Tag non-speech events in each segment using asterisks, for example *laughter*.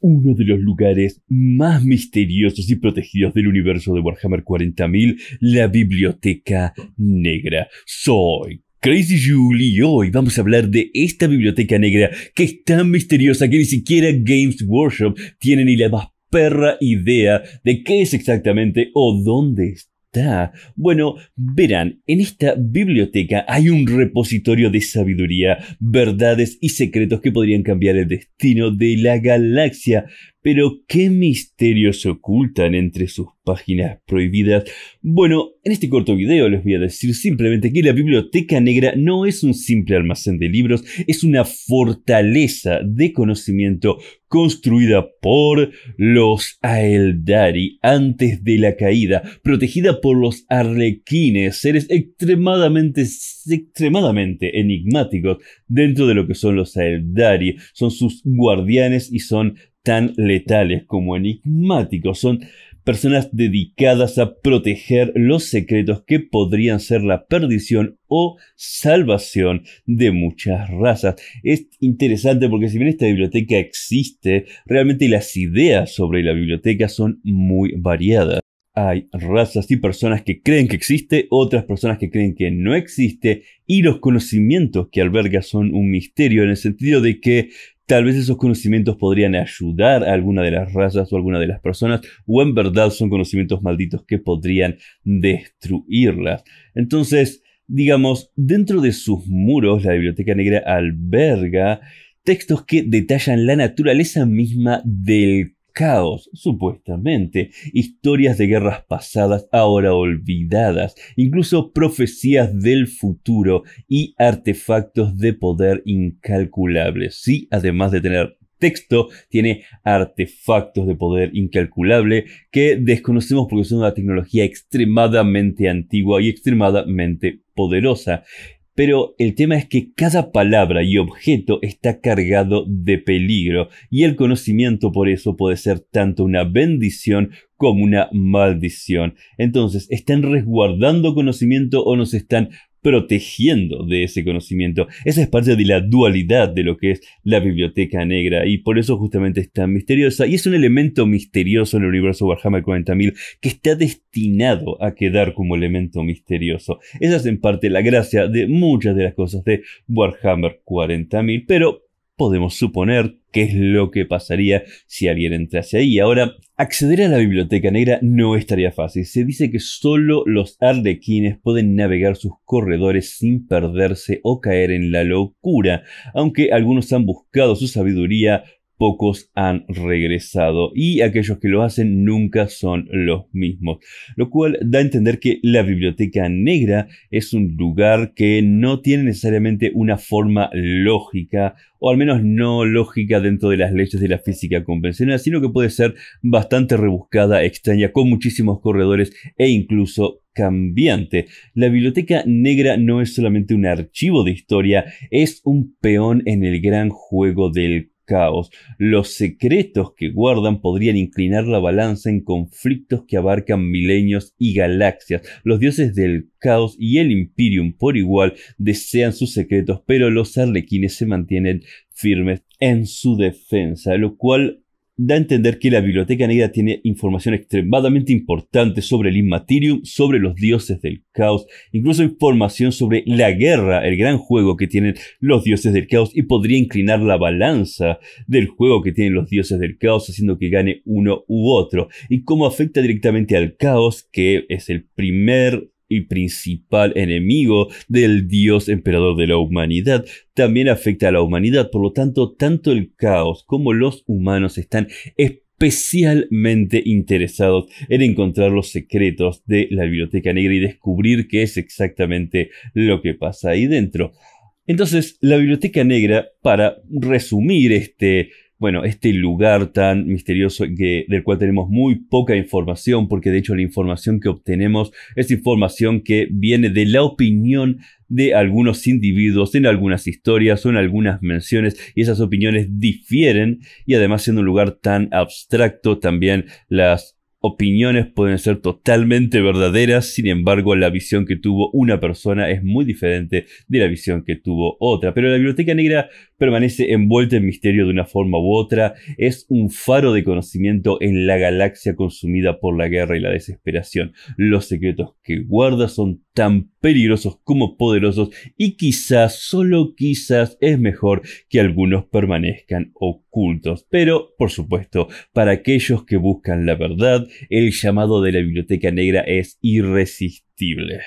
uno de los lugares más misteriosos y protegidos del universo de Warhammer 40.000, la Biblioteca Negra. Soy Crazy Julie y hoy vamos a hablar de esta biblioteca negra que es tan misteriosa que ni siquiera Games Workshop tiene ni la más perra idea de qué es exactamente o dónde está bueno, verán, en esta biblioteca hay un repositorio de sabiduría, verdades y secretos que podrían cambiar el destino de la galaxia. Pero ¿qué misterios se ocultan entre sus páginas prohibidas? Bueno, en este corto video les voy a decir simplemente que la Biblioteca Negra no es un simple almacén de libros, es una fortaleza de conocimiento construida por los Aeldari antes de la caída, protegida por los arlequines, seres extremadamente, extremadamente enigmáticos dentro de lo que son los Aeldari. Son sus guardianes y son tan letales como enigmáticos. Son personas dedicadas a proteger los secretos que podrían ser la perdición o salvación de muchas razas. Es interesante porque si bien esta biblioteca existe, realmente las ideas sobre la biblioteca son muy variadas. Hay razas y personas que creen que existe, otras personas que creen que no existe, y los conocimientos que alberga son un misterio en el sentido de que Tal vez esos conocimientos podrían ayudar a alguna de las razas o alguna de las personas, o en verdad son conocimientos malditos que podrían destruirlas. Entonces, digamos, dentro de sus muros, la Biblioteca Negra alberga textos que detallan la naturaleza misma del caos, supuestamente, historias de guerras pasadas ahora olvidadas, incluso profecías del futuro y artefactos de poder incalculables. Sí, además de tener texto, tiene artefactos de poder incalculable que desconocemos porque son una tecnología extremadamente antigua y extremadamente poderosa pero el tema es que cada palabra y objeto está cargado de peligro y el conocimiento por eso puede ser tanto una bendición como una maldición. Entonces, ¿están resguardando conocimiento o nos están protegiendo de ese conocimiento. Esa es parte de la dualidad de lo que es la biblioteca negra y por eso justamente es tan misteriosa y es un elemento misterioso en el universo Warhammer 40.000 que está destinado a quedar como elemento misterioso. Esa es en parte la gracia de muchas de las cosas de Warhammer 40.000, pero podemos suponer qué es lo que pasaría si alguien entrase ahí. Ahora, acceder a la biblioteca negra no estaría fácil. Se dice que solo los arlequines pueden navegar sus corredores sin perderse o caer en la locura, aunque algunos han buscado su sabiduría pocos han regresado y aquellos que lo hacen nunca son los mismos, lo cual da a entender que la biblioteca negra es un lugar que no tiene necesariamente una forma lógica o al menos no lógica dentro de las leyes de la física convencional, sino que puede ser bastante rebuscada, extraña, con muchísimos corredores e incluso cambiante. La biblioteca negra no es solamente un archivo de historia, es un peón en el gran juego del caos, los secretos que guardan podrían inclinar la balanza en conflictos que abarcan milenios y galaxias. Los dioses del caos y el Imperium por igual desean sus secretos, pero los arlequines se mantienen firmes en su defensa, lo cual da a entender que la Biblioteca Negra tiene información extremadamente importante sobre el Immaterium, sobre los dioses del caos, incluso información sobre la guerra, el gran juego que tienen los dioses del caos y podría inclinar la balanza del juego que tienen los dioses del caos haciendo que gane uno u otro y cómo afecta directamente al caos que es el primer y principal enemigo del dios emperador de la humanidad, también afecta a la humanidad. Por lo tanto, tanto el caos como los humanos están especialmente interesados en encontrar los secretos de la biblioteca negra y descubrir qué es exactamente lo que pasa ahí dentro. Entonces, la biblioteca negra, para resumir este bueno, este lugar tan misterioso del cual tenemos muy poca información, porque de hecho la información que obtenemos es información que viene de la opinión de algunos individuos en algunas historias o en algunas menciones y esas opiniones difieren y además siendo un lugar tan abstracto también las opiniones pueden ser totalmente verdaderas, sin embargo la visión que tuvo una persona es muy diferente de la visión que tuvo otra. Pero la biblioteca negra permanece envuelta en misterio de una forma u otra, es un faro de conocimiento en la galaxia consumida por la guerra y la desesperación. Los secretos que guarda son tan peligrosos como poderosos y quizás, solo quizás, es mejor que algunos permanezcan ocultos cultos, pero, por supuesto, para aquellos que buscan la verdad, el llamado de la Biblioteca Negra es irresistible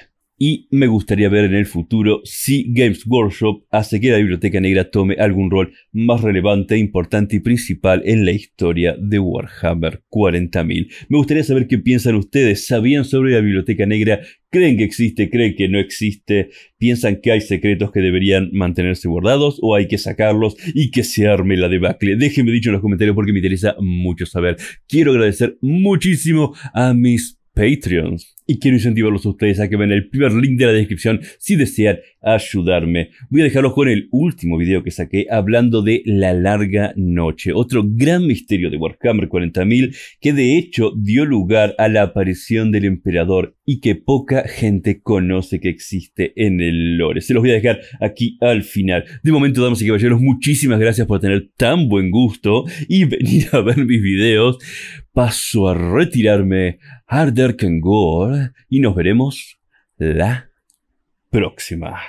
y me gustaría ver en el futuro si Games Workshop hace que la Biblioteca Negra tome algún rol más relevante, importante y principal en la historia de Warhammer 40.000. Me gustaría saber qué piensan ustedes, ¿sabían sobre la Biblioteca Negra? ¿Creen que existe? ¿Creen que no existe? ¿Piensan que hay secretos que deberían mantenerse guardados o hay que sacarlos y que se arme la debacle? Déjenme dicho en los comentarios porque me interesa mucho saber. Quiero agradecer muchísimo a mis Patreons. Y quiero incentivarlos a ustedes a que vean el primer link de la descripción si desean ayudarme. Voy a dejarlos con el último video que saqué hablando de La Larga Noche, otro gran misterio de Warhammer 40.000 que de hecho dio lugar a la aparición del emperador y que poca gente conoce que existe en el lore. Se los voy a dejar aquí al final. De momento, damas y caballeros, muchísimas gracias por tener tan buen gusto y *laughs* venir a ver mis videos paso a retirarme Arder Gore y nos veremos la próxima.